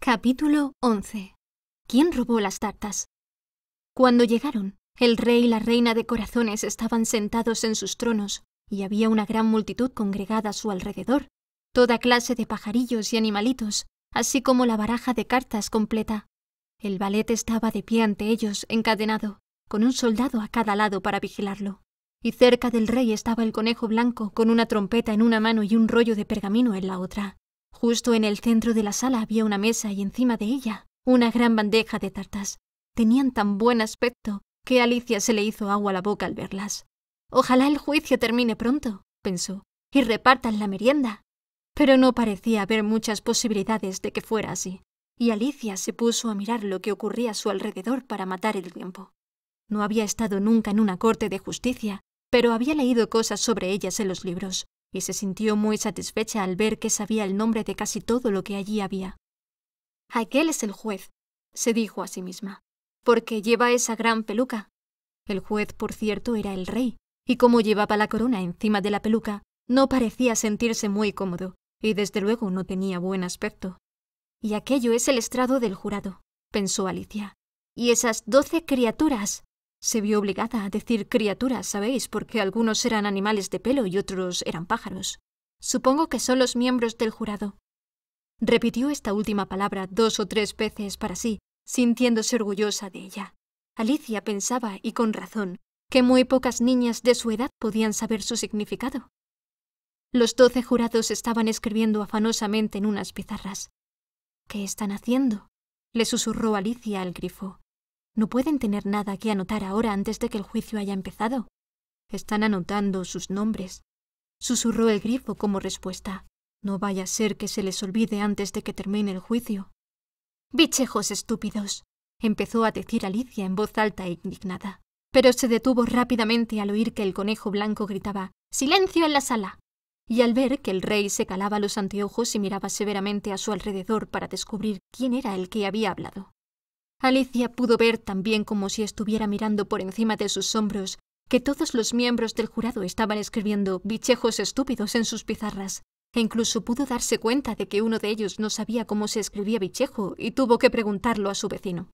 Capítulo 11. ¿Quién robó las tartas? Cuando llegaron, el rey y la reina de corazones estaban sentados en sus tronos y había una gran multitud congregada a su alrededor, toda clase de pajarillos y animalitos, así como la baraja de cartas completa. El ballet estaba de pie ante ellos, encadenado, con un soldado a cada lado para vigilarlo. Y cerca del rey estaba el conejo blanco con una trompeta en una mano y un rollo de pergamino en la otra. Justo en el centro de la sala había una mesa y encima de ella una gran bandeja de tartas. Tenían tan buen aspecto que Alicia se le hizo agua a la boca al verlas. Ojalá el juicio termine pronto, pensó, y repartan la merienda. Pero no parecía haber muchas posibilidades de que fuera así, y Alicia se puso a mirar lo que ocurría a su alrededor para matar el tiempo. No había estado nunca en una corte de justicia, pero había leído cosas sobre ellas en los libros, y se sintió muy satisfecha al ver que sabía el nombre de casi todo lo que allí había. Aquel es el juez, se dijo a sí misma, porque lleva esa gran peluca. El juez, por cierto, era el rey, y como llevaba la corona encima de la peluca, no parecía sentirse muy cómodo, y desde luego no tenía buen aspecto. Y aquello es el estrado del jurado, pensó Alicia. Y esas doce criaturas. Se vio obligada a decir criaturas, ¿sabéis? Porque algunos eran animales de pelo y otros eran pájaros. Supongo que son los miembros del jurado. Repitió esta última palabra dos o tres veces para sí, sintiéndose orgullosa de ella. Alicia pensaba, y con razón, que muy pocas niñas de su edad podían saber su significado. Los doce jurados estaban escribiendo afanosamente en unas pizarras. ¿Qué están haciendo? le susurró Alicia al grifo. No pueden tener nada que anotar ahora antes de que el juicio haya empezado. Están anotando sus nombres. Susurró el grifo como respuesta. No vaya a ser que se les olvide antes de que termine el juicio. Bichejos estúpidos, empezó a decir Alicia en voz alta e indignada, pero se detuvo rápidamente al oír que el conejo blanco gritaba Silencio en la sala. Y al ver que el rey se calaba los anteojos y miraba severamente a su alrededor para descubrir quién era el que había hablado. Alicia pudo ver también como si estuviera mirando por encima de sus hombros que todos los miembros del jurado estaban escribiendo bichejos estúpidos en sus pizarras, e incluso pudo darse cuenta de que uno de ellos no sabía cómo se escribía bichejo y tuvo que preguntarlo a su vecino.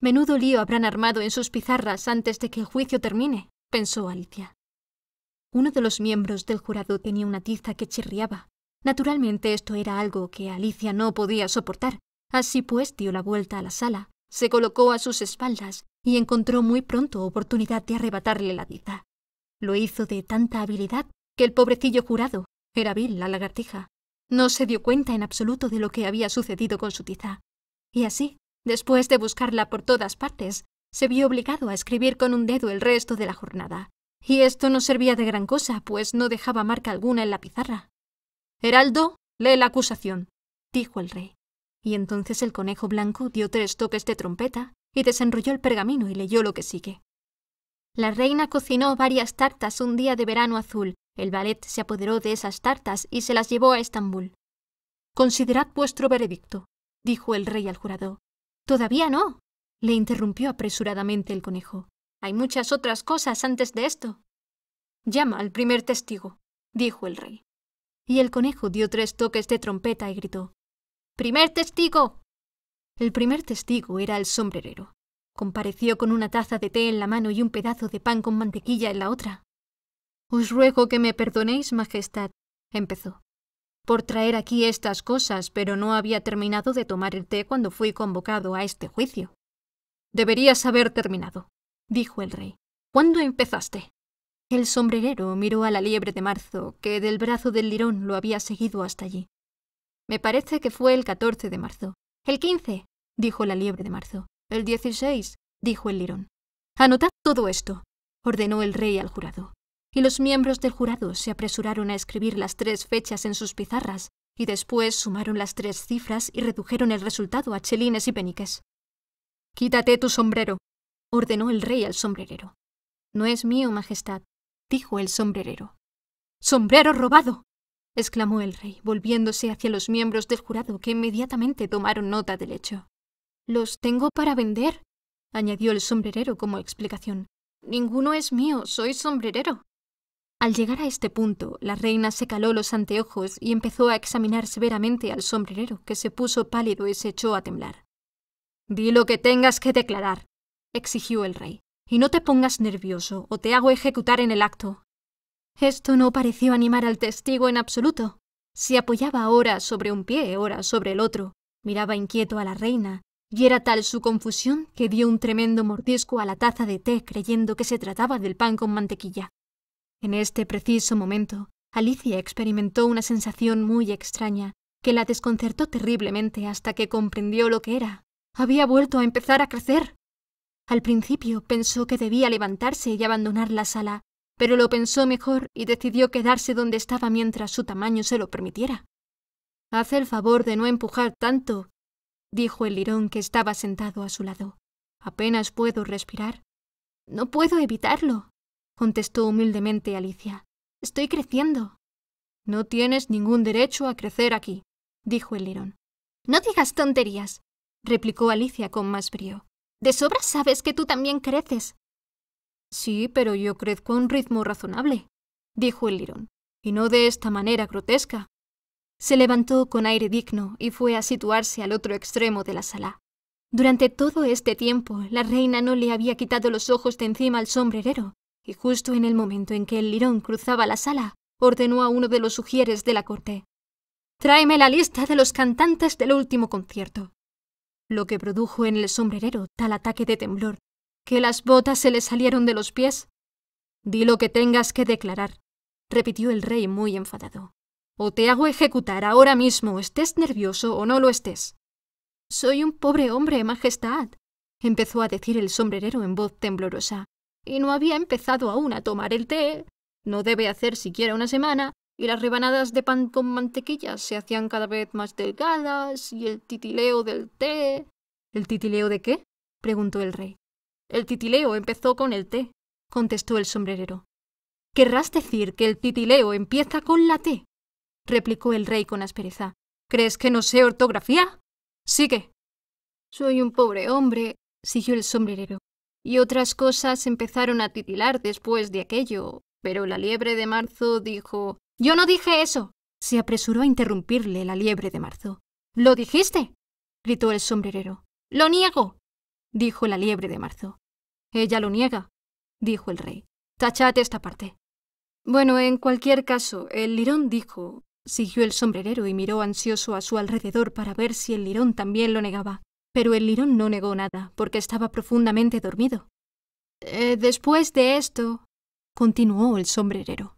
Menudo lío habrán armado en sus pizarras antes de que el juicio termine, pensó Alicia. Uno de los miembros del jurado tenía una tiza que chirriaba. Naturalmente esto era algo que Alicia no podía soportar, así pues dio la vuelta a la sala se colocó a sus espaldas y encontró muy pronto oportunidad de arrebatarle la tiza. Lo hizo de tanta habilidad que el pobrecillo jurado era vil la lagartija. No se dio cuenta en absoluto de lo que había sucedido con su tiza. Y así, después de buscarla por todas partes, se vio obligado a escribir con un dedo el resto de la jornada. Y esto no servía de gran cosa, pues no dejaba marca alguna en la pizarra. Heraldo, lee la acusación, dijo el rey. Y entonces el conejo blanco dio tres toques de trompeta y desenrolló el pergamino y leyó lo que sigue. La reina cocinó varias tartas un día de verano azul. El ballet se apoderó de esas tartas y se las llevó a Estambul. Considerad vuestro veredicto, dijo el rey al jurado. Todavía no, le interrumpió apresuradamente el conejo. Hay muchas otras cosas antes de esto. Llama al primer testigo, dijo el rey. Y el conejo dio tres toques de trompeta y gritó. Primer testigo. El primer testigo era el sombrerero. Compareció con una taza de té en la mano y un pedazo de pan con mantequilla en la otra. Os ruego que me perdonéis, Majestad, empezó, por traer aquí estas cosas, pero no había terminado de tomar el té cuando fui convocado a este juicio. Deberías haber terminado, dijo el rey. ¿Cuándo empezaste? El sombrerero miró a la liebre de marzo, que del brazo del lirón lo había seguido hasta allí. Me parece que fue el 14 de marzo. El 15, dijo la liebre de marzo. El 16, dijo el lirón. Anotad todo esto, ordenó el rey al jurado. Y los miembros del jurado se apresuraron a escribir las tres fechas en sus pizarras, y después sumaron las tres cifras y redujeron el resultado a chelines y peniques. Quítate tu sombrero, ordenó el rey al sombrerero. No es mío, Majestad, dijo el sombrerero. Sombrero robado, exclamó el rey, volviéndose hacia los miembros del jurado que inmediatamente tomaron nota del hecho. Los tengo para vender, añadió el sombrerero como explicación. Ninguno es mío, soy sombrerero. Al llegar a este punto, la reina se caló los anteojos y empezó a examinar severamente al sombrerero, que se puso pálido y se echó a temblar. Di lo que tengas que declarar, exigió el rey, y no te pongas nervioso o te hago ejecutar en el acto. Esto no pareció animar al testigo en absoluto. Se apoyaba ahora sobre un pie, ahora sobre el otro. Miraba inquieto a la reina, y era tal su confusión que dio un tremendo mordisco a la taza de té creyendo que se trataba del pan con mantequilla. En este preciso momento, Alicia experimentó una sensación muy extraña que la desconcertó terriblemente hasta que comprendió lo que era. Había vuelto a empezar a crecer. Al principio pensó que debía levantarse y abandonar la sala, pero lo pensó mejor y decidió quedarse donde estaba mientras su tamaño se lo permitiera. Haz el favor de no empujar tanto, dijo el lirón que estaba sentado a su lado. Apenas puedo respirar. No puedo evitarlo, contestó humildemente Alicia. Estoy creciendo. No tienes ningún derecho a crecer aquí, dijo el lirón. No digas tonterías, replicó Alicia con más brío. De sobra sabes que tú también creces. Sí, pero yo crezco a un ritmo razonable, dijo el lirón, y no de esta manera grotesca. Se levantó con aire digno y fue a situarse al otro extremo de la sala. Durante todo este tiempo, la reina no le había quitado los ojos de encima al sombrerero, y justo en el momento en que el lirón cruzaba la sala, ordenó a uno de los sugieres de la corte. Tráeme la lista de los cantantes del último concierto. Lo que produjo en el sombrerero tal ataque de temblor que las botas se le salieron de los pies. Di lo que tengas que declarar, repitió el rey muy enfadado. O te hago ejecutar ahora mismo, estés nervioso o no lo estés. Soy un pobre hombre, Majestad, empezó a decir el sombrerero en voz temblorosa. Y no había empezado aún a tomar el té. No debe hacer siquiera una semana, y las rebanadas de pan con mantequilla se hacían cada vez más delgadas, y el titileo del té. ¿El titileo de qué? preguntó el rey. El titileo empezó con el té, contestó el sombrerero. ¿Querrás decir que el titileo empieza con la T? replicó el rey con aspereza. ¿Crees que no sé ortografía? Sigue. Soy un pobre hombre, siguió el sombrerero, y otras cosas empezaron a titilar después de aquello, pero la liebre de marzo dijo Yo no dije eso. Se apresuró a interrumpirle la liebre de marzo. ¿Lo dijiste? gritó el sombrerero. Lo niego, dijo la liebre de marzo. Ella lo niega, dijo el rey. Tachate esta parte. Bueno, en cualquier caso, el lirón dijo, siguió el sombrerero y miró ansioso a su alrededor para ver si el lirón también lo negaba. Pero el lirón no negó nada, porque estaba profundamente dormido. Eh, después de esto, continuó el sombrerero,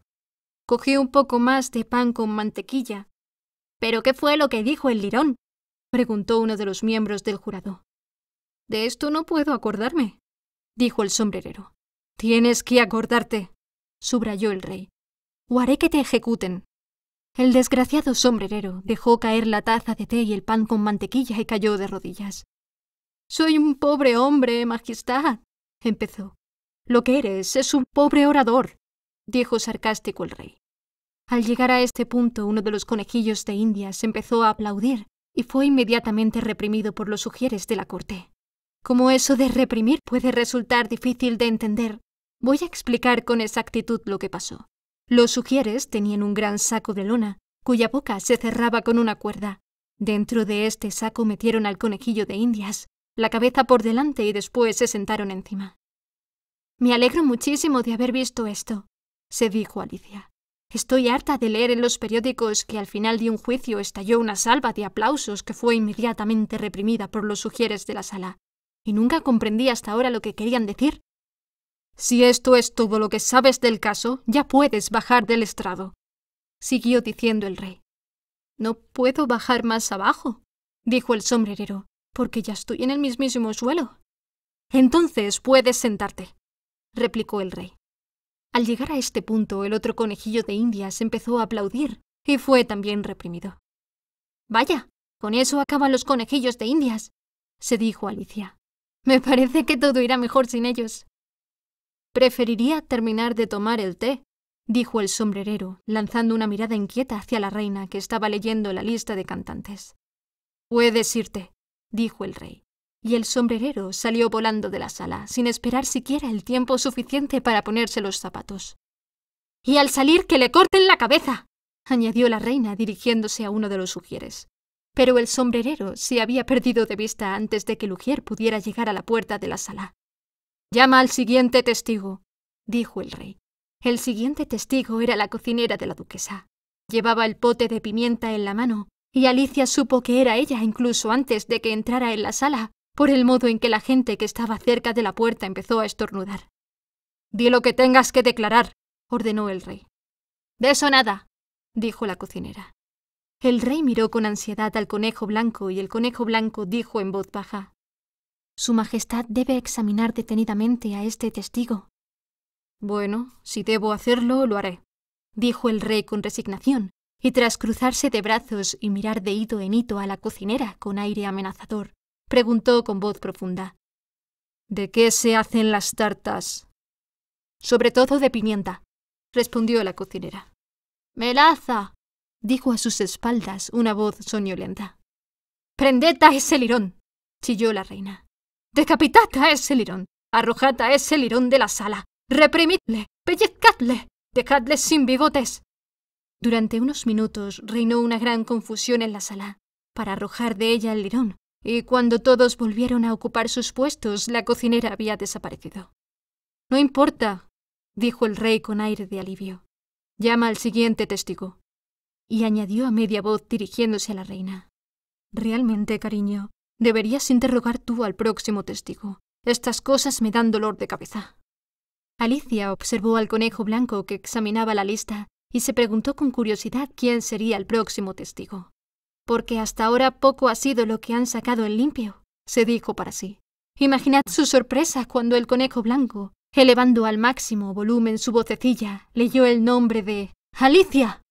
cogí un poco más de pan con mantequilla. ¿Pero qué fue lo que dijo el lirón? preguntó uno de los miembros del jurado. De esto no puedo acordarme, dijo el sombrerero. Tienes que acordarte, subrayó el rey. O haré que te ejecuten. El desgraciado sombrerero dejó caer la taza de té y el pan con mantequilla y cayó de rodillas. Soy un pobre hombre, Majestad, empezó. Lo que eres es un pobre orador, dijo sarcástico el rey. Al llegar a este punto, uno de los conejillos de Indias empezó a aplaudir y fue inmediatamente reprimido por los sugieres de la corte. Como eso de reprimir puede resultar difícil de entender, voy a explicar con exactitud lo que pasó. Los sugieres tenían un gran saco de lona, cuya boca se cerraba con una cuerda. Dentro de este saco metieron al conejillo de indias, la cabeza por delante y después se sentaron encima. Me alegro muchísimo de haber visto esto, se dijo Alicia. Estoy harta de leer en los periódicos que al final de un juicio estalló una salva de aplausos que fue inmediatamente reprimida por los sugieres de la sala y nunca comprendí hasta ahora lo que querían decir. Si esto es todo lo que sabes del caso, ya puedes bajar del estrado, siguió diciendo el rey. No puedo bajar más abajo, dijo el sombrerero, porque ya estoy en el mismísimo suelo. Entonces puedes sentarte, replicó el rey. Al llegar a este punto, el otro conejillo de Indias empezó a aplaudir y fue también reprimido. Vaya, con eso acaban los conejillos de Indias, se dijo Alicia. Me parece que todo irá mejor sin ellos. Preferiría terminar de tomar el té, dijo el sombrerero, lanzando una mirada inquieta hacia la reina que estaba leyendo la lista de cantantes. Puedes irte, dijo el rey, y el sombrerero salió volando de la sala, sin esperar siquiera el tiempo suficiente para ponerse los zapatos. Y al salir que le corten la cabeza, añadió la reina dirigiéndose a uno de los sugieres pero el sombrerero se había perdido de vista antes de que Lugier pudiera llegar a la puerta de la sala. Llama al siguiente testigo, dijo el rey. El siguiente testigo era la cocinera de la duquesa. Llevaba el pote de pimienta en la mano, y Alicia supo que era ella incluso antes de que entrara en la sala, por el modo en que la gente que estaba cerca de la puerta empezó a estornudar. Di lo que tengas que declarar, ordenó el rey. De eso nada, dijo la cocinera. El rey miró con ansiedad al conejo blanco y el conejo blanco dijo en voz baja, Su Majestad debe examinar detenidamente a este testigo. Bueno, si debo hacerlo, lo haré, dijo el rey con resignación, y tras cruzarse de brazos y mirar de hito en hito a la cocinera con aire amenazador, preguntó con voz profunda. ¿De qué se hacen las tartas? Sobre todo de pimienta, respondió la cocinera. Melaza, dijo a sus espaldas una voz soñolenta. Prended a ese lirón, chilló la reina. Decapitad a ese lirón, arrojad a ese lirón de la sala, reprimidle, pellizcadle, dejadle sin bigotes. Durante unos minutos reinó una gran confusión en la sala, para arrojar de ella el lirón, y cuando todos volvieron a ocupar sus puestos, la cocinera había desaparecido. No importa, dijo el rey con aire de alivio. Llama al siguiente testigo y añadió a media voz dirigiéndose a la reina. Realmente, cariño, deberías interrogar tú al próximo testigo. Estas cosas me dan dolor de cabeza. Alicia observó al conejo blanco que examinaba la lista y se preguntó con curiosidad quién sería el próximo testigo. Porque hasta ahora poco ha sido lo que han sacado en limpio, se dijo para sí. Imaginad su sorpresa cuando el conejo blanco, elevando al máximo volumen su vocecilla, leyó el nombre de Alicia.